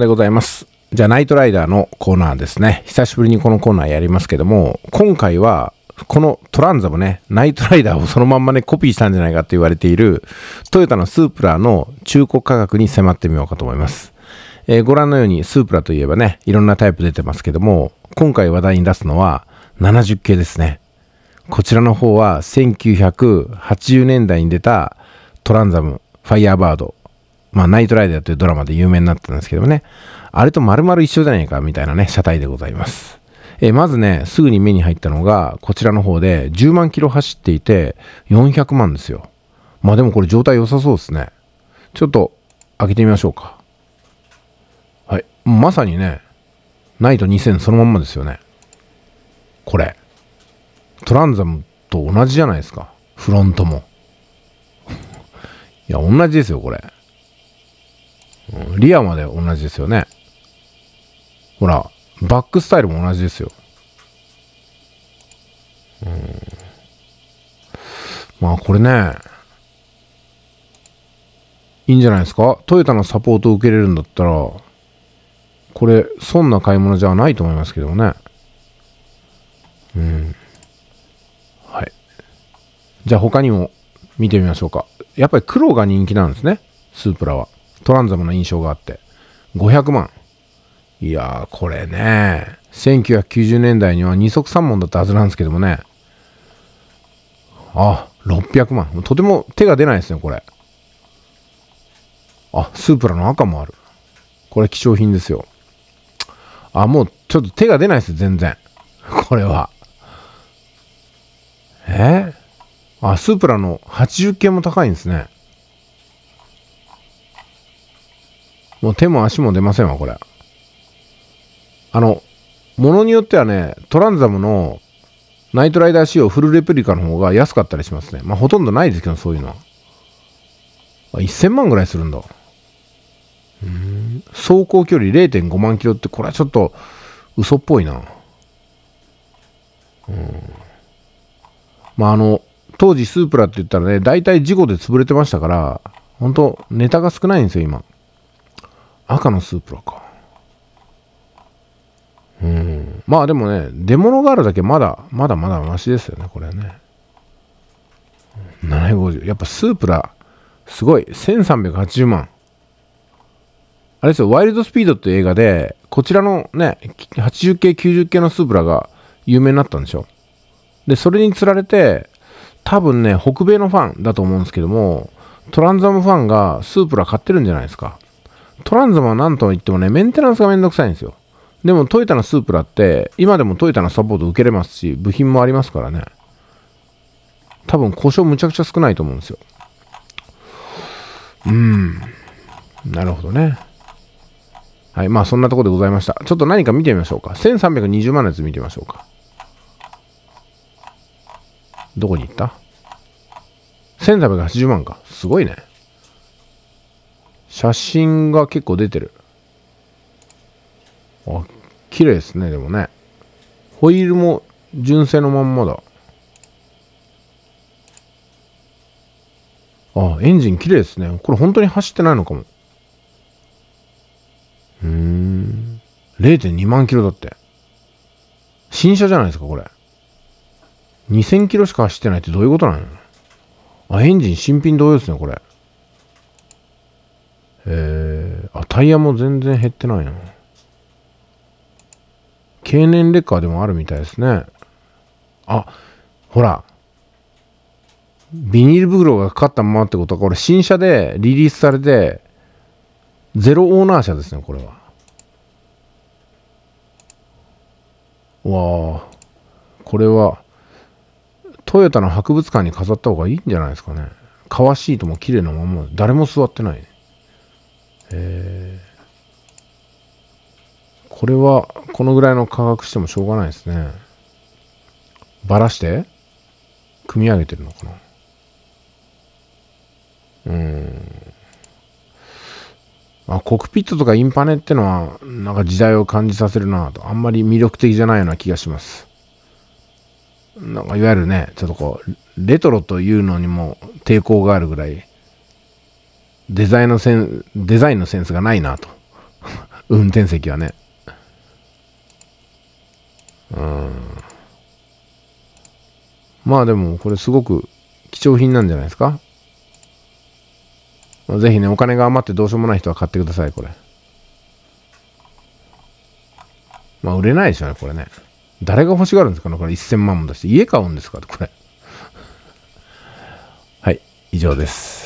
でございます。じゃあ、ナイトライダーのコーナーですね。久しぶりにこのコーナーやりますけども、今回は、このトランザムね、ナイトライダーをそのまんまね、コピーしたんじゃないかと言われている、トヨタのスープラの中古価格に迫ってみようかと思います。えー、ご覧のように、スープラといえばね、いろんなタイプ出てますけども、今回話題に出すのは、70系ですね。こちらの方は、1980年代に出たトランザム、ファイヤーバード、まあ、ナイトライダーというドラマで有名になったんですけどもね、あれと丸々一緒じゃないか、みたいなね、車体でございます。えまずね、すぐに目に入ったのが、こちらの方で10万キロ走っていて、400万ですよ。まあでもこれ状態良さそうですね。ちょっと開けてみましょうか。はい。まさにね、ナイト2000そのまんまですよね。これ。トランザムと同じじゃないですか。フロントも。いや、同じですよ、これ。うん、リアまで同じですよね。ほら、バックスタイルも同じですよ。うん、まあこれね、いいんじゃないですかトヨタのサポートを受けれるんだったら、これ、損な買い物じゃないと思いますけどもね。うん。はい。じゃあ他にも見てみましょうか。やっぱり黒が人気なんですね。スープラは。トランザムの印象があって、500万。いやー、これね、1990年代には二足三門だったはずなんですけどもね。あ、600万。とても手が出ないですね、これ。あ、スープラの赤もある。これ貴重品ですよ。あ、もうちょっと手が出ないです、全然。これは。えー、あ、スープラの80件も高いんですね。もう手も足も出ませんわ、これ。あの、ものによってはね、トランザムのナイトライダー仕様フルレプリカの方が安かったりしますね。まあほとんどないですけど、そういうのは。1000万ぐらいするんだ。うん。走行距離0.5万キロって、これはちょっと嘘っぽいな。うん。まああの、当時スープラって言ったらね、大体事故で潰れてましたから、本当ネタが少ないんですよ、今。赤のスープラか。うん。まあでもね、出物があるだけまだ、まだまだマシですよね、これね。750。やっぱスープラ、すごい。1380万。あれですよ、ワイルドスピードっていう映画で、こちらのね、80系、90系のスープラが有名になったんでしょ。で、それにつられて、多分ね、北米のファンだと思うんですけども、トランザムファンがスープラ買ってるんじゃないですか。トランズマは何と言ってもね、メンテナンスがめんどくさいんですよ。でもトヨタのスープラって、今でもトヨタのサポート受けれますし、部品もありますからね。多分故障むちゃくちゃ少ないと思うんですよ。うん。なるほどね。はい。まあそんなとこでございました。ちょっと何か見てみましょうか。1320万のやつ見てみましょうか。どこに行った ?1380 万か。すごいね。写真が結構出てる。あ、綺麗ですね、でもね。ホイールも純正のまんまだ。あ、エンジン綺麗ですね。これ本当に走ってないのかも。うーん。0.2万キロだって。新車じゃないですか、これ。2000キロしか走ってないってどういうことなのあ、エンジン新品同様ですね、これ。えー、あ、タイヤも全然減ってないな。経年劣化でもあるみたいですね。あ、ほら。ビニール袋がかかったままってことは、これ新車でリリースされて、ゼロオーナー車ですね、これは。わあ、これは、トヨタの博物館に飾った方がいいんじゃないですかね。かわしいとも綺麗なまま、誰も座ってない、ね。えー、これは、このぐらいの価格してもしょうがないですね。ばらして組み上げてるのかなうん。あ、コクピットとかインパネってのは、なんか時代を感じさせるなと、あんまり魅力的じゃないような気がします。なんかいわゆるね、ちょっとこう、レトロというのにも抵抗があるぐらい、デザインのセン、デザインのセンスがないなと。運転席はね。うん。まあでも、これすごく貴重品なんじゃないですかぜひね、お金が余ってどうしようもない人は買ってください、これ。まあ、売れないでしょうね、これね。誰が欲しがるんですかね、これ1000万も出して。家買うんですか、これ。はい、以上です。